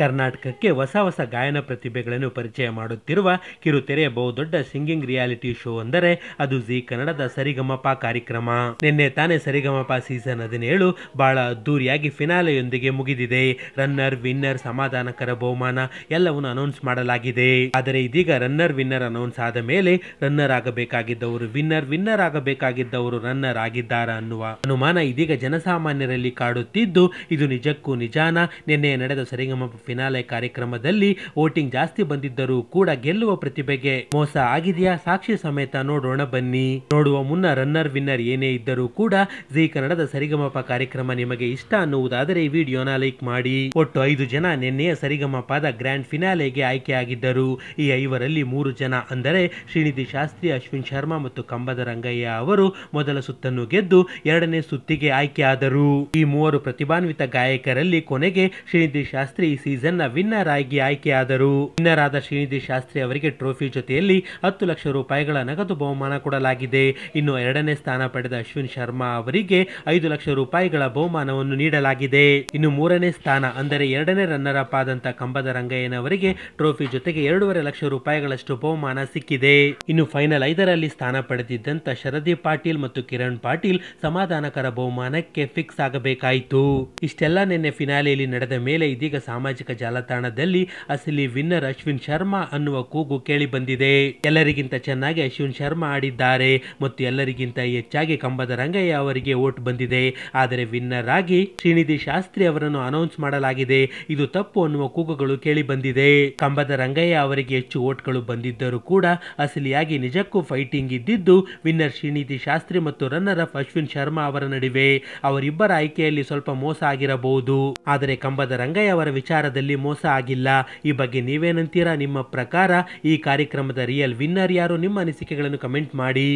ಕರ್ನಾಟಕಕ್ಕೆ ಹೊಸ ಹೊಸ ಗಾಯನ ಪ್ರತಿಭೆಗಳನ್ನು ಪರಿಚಯ ಮಾಡುತ್ತಿರುವ ಕಿರುತೆರೆಯ ಬಹುದೊಡ್ಡ ಸಿಂಗಿಂಗ್ ರಿಯಾಲಿಟಿ ಶೋ ಅಂದರೆ ಅದು ಜಿ ಕನ್ನಡದ ಸರಿಗಮಪ ಕಾರ್ಯಕ್ರಮ ನಿನ್ನೆ ತಾನೇ ಸರಿಗಮಪ ಸೀಸನ್ ಹದಿನೇಳು ಬಹಳ ಅದ್ದೂರಿಯಾಗಿ ಫಿನಾಲೆಯೊಂದಿಗೆ ಮುಗಿದಿದೆ ರನ್ನರ್ ವಿನ್ನರ್ ಸಮಾಧಾನಕರ ಬಹುಮಾನ ಎಲ್ಲವನ್ನು ಅನೌನ್ಸ್ ಮಾಡಲಾಗಿದೆ ಆದರೆ ಇದೀಗ ರನ್ನರ್ ವಿನ್ನರ್ ಅನೌನ್ಸ್ ಆದ ಮೇಲೆ ರನ್ನರ್ ಆಗಬೇಕಾಗಿದ್ದವರು ವಿನ್ನರ್ ವಿನ್ನರ್ ಆಗಬೇಕಾಗಿದ್ದವರು ರನ್ನರ್ ಆಗಿದ್ದಾರಾ ಅನ್ನುವ ಅನುಮಾನ ಇದೀಗ ಜನಸಾಮಾನ್ಯರಲ್ಲಿ ಕಾಡುತ್ತಿದ್ದು ಇದು ನಿಜಕ್ಕೂ ನಿಜಾನ ನಿನ್ನೆ ನಡೆದ ಸರಿಗಮಪ ಫಿನಾಲೆ ಕಾರ್ಯಕ್ರಮದಲ್ಲಿ ವೋಟಿಂಗ್ ಜಾಸ್ತಿ ಬಂದಿದ್ದರೂ ಕೂಡ ಗೆಲ್ಲುವ ಪ್ರತಿಭೆಗೆ ಮೋಸ ಆಗಿದೆಯಾ ಸಾಕ್ಷಿ ಸಮೇತ ನೋಡೋಣ ಬನ್ನಿ ನೋಡುವ ಮುನ್ನ ರನ್ನರ್ ವಿನ್ನರ್ ಏನೇ ಇದ್ದರೂ ಕೂಡ ಜೀ ಕನ್ನಡದ ಸರಿಗಮಪ ಕಾರ್ಯಕ್ರಮ ನಿಮಗೆ ಇಷ್ಟ ಅನ್ನುವುದಾದರೆ ಈ ವಿಡಿಯೋನ ಲೈಕ್ ಮಾಡಿ ಒಟ್ಟು ಐದು ಜನ ನಿನ್ನೆಯ ಸರಿಗಮಪದ ಗ್ರ್ಯಾಂಡ್ ಫಿನಾಲೆಗೆ ಆಯ್ಕೆಯಾಗಿದ್ದರು ಈ ಐವರಲ್ಲಿ ಮೂರು ಜನ ಅಂದರೆ ಶ್ರೀನಿಧಿ ಶಾಸ್ತ್ರಿ ಅಶ್ವಿನ್ ಶರ್ಮಾ ಮತ್ತು ಕಂಬದ ರಂಗಯ್ಯ ಅವರು ಮೊದಲ ಸುತ್ತನ್ನು ಗೆದ್ದು ಎರಡನೇ ಸುತ್ತಿಗೆ ಆಯ್ಕೆಯಾದರು ಈ ಮೂವರು ಪ್ರತಿಭಾನ್ವಿತ ಗಾಯಕರಲ್ಲಿ ಕೊನೆಗೆ ಶ್ರೀನಿಧಿ ಶಾಸ್ತ್ರಿ ಸೀಸನ್ ನ ವಿನ್ನರ್ ಆಗಿ ಆಯ್ಕೆಯಾದರು ವಿನ್ನರ್ ಆದ ಶ್ರೀನಿಧಿ ಶಾಸ್ತ್ರಿ ಅವರಿಗೆ ಟ್ರೋಫಿ ಜೊತೆಯಲ್ಲಿ ಹತ್ತು ಲಕ್ಷ ರೂಪಾಯಿಗಳ ನಗದು ಬಹುಮಾನ ಕೊಡಲಾಗಿದೆ ಇನ್ನು ಎರಡನೇ ಸ್ಥಾನ ಪಡೆದ ಅಶ್ವಿನ್ ಶರ್ಮಾ ಅವರಿಗೆ ಐದು ಲಕ್ಷ ರೂಪಾಯಿಗಳ ಬಹುಮಾನವನ್ನು ನೀಡಲಾಗಿದೆ ಇನ್ನು ಮೂರನೇ ಸ್ಥಾನ ಅಂದರೆ ಎರಡನೇ ರನ್ನರ್ ಅಪ್ ಆದಂತ ಕಂಬದ ರಂಗಯ್ಯನವರಿಗೆ ಟ್ರೋಫಿ ಜೊತೆಗೆ ಎರಡೂವರೆ ಲಕ್ಷ ರೂಪಾಯಿಗಳಷ್ಟು ಬಹುಮಾನ ಸಿಕ್ಕಿದೆ ಇನ್ನು ಫೈನಲ್ ಐದರಲ್ಲಿ ಸ್ಥಾನ ಪಡೆದಿದ್ದಂತ ಶರದಿ ಪಾಟೀಲ್ ಮತ್ತು ಕಿರಣ್ ಪಾಟೀಲ್ ಸಮಾಧಾನಕರ ಬಹುಮಾನಕ್ಕೆ ಫಿಕ್ಸ್ ಆಗಬೇಕಾಯಿತು ಇಷ್ಟೆಲ್ಲ ನಿನ್ನೆ ಫಿನಾಲೆಯಲ್ಲಿ ನಡೆದ ಮೇಲೆ ಇದೀಗ ಸಾಮಾಜಿಕ ಸಾಮಾಜಿಕ ಜಾಲತಾಣದಲ್ಲಿ ಅಸಲಿ ವಿನ್ನರ್ ಅಶ್ವಿನ್ ಶರ್ಮಾ ಅನ್ನುವ ಕೂಗು ಕೇಳಿಬಂದಿದೆ ಎಲ್ಲರಿಗಿಂತ ಚೆನ್ನಾಗಿ ಅಶ್ವಿನ್ ಶರ್ಮಾ ಆಡಿದ್ದಾರೆ ಮತ್ತು ಎಲ್ಲರಿಗಿಂತ ಹೆಚ್ಚಾಗಿ ಕಂಬದ ರಂಗಯ್ಯ ಅವರಿಗೆ ವೋಟ್ ಬಂದಿದೆ ಆದರೆ ವಿನ್ನರ್ ಆಗಿ ಶ್ರೀನಿಧಿ ಶಾಸ್ತ್ರಿ ಅವರನ್ನು ಅನೌನ್ಸ್ ಮಾಡಲಾಗಿದೆ ಇದು ತಪ್ಪು ಅನ್ನುವ ಕೂಗುಗಳು ಕೇಳಿ ಬಂದಿದೆ ಕಂಬದ ರಂಗಯ್ಯ ಅವರಿಗೆ ಹೆಚ್ಚು ಗಳು ಬಂದಿದ್ದರೂ ಕೂಡ ಅಸಲಿಯಾಗಿ ನಿಜಕ್ಕೂ ಫೈಟಿಂಗ್ ಇದ್ದಿದ್ದು ವಿನ್ನರ್ ಶ್ರೀನಿಧಿ ಶಾಸ್ತ್ರಿ ಮತ್ತು ರನ್ನರ್ ಅಪ್ ಅಶ್ವಿನ್ ಶರ್ಮಾ ಅವರ ನಡುವೆ ಅವರಿಬ್ಬರ ಆಯ್ಕೆಯಲ್ಲಿ ಸ್ವಲ್ಪ ಮೋಸ ಆಗಿರಬಹುದು ಆದರೆ ಕಂಬದ ರಂಗಯ್ಯ ಅವರ ವಿಚಾರ ಮೋಸ ಆಗಿಲ್ಲ ಈ ಬಗ್ಗೆ ನೀವೇನಂತೀರಾ ನಿಮ್ಮ ಪ್ರಕಾರ ಈ ಕಾರ್ಯಕ್ರಮದ ರಿಯಲ್ ವಿನ್ನರ್ ಯಾರು ನಿಮ್ಮ ಅನಿಸಿಕೆಗಳನ್ನು ಕಮೆಂಟ್ ಮಾಡಿ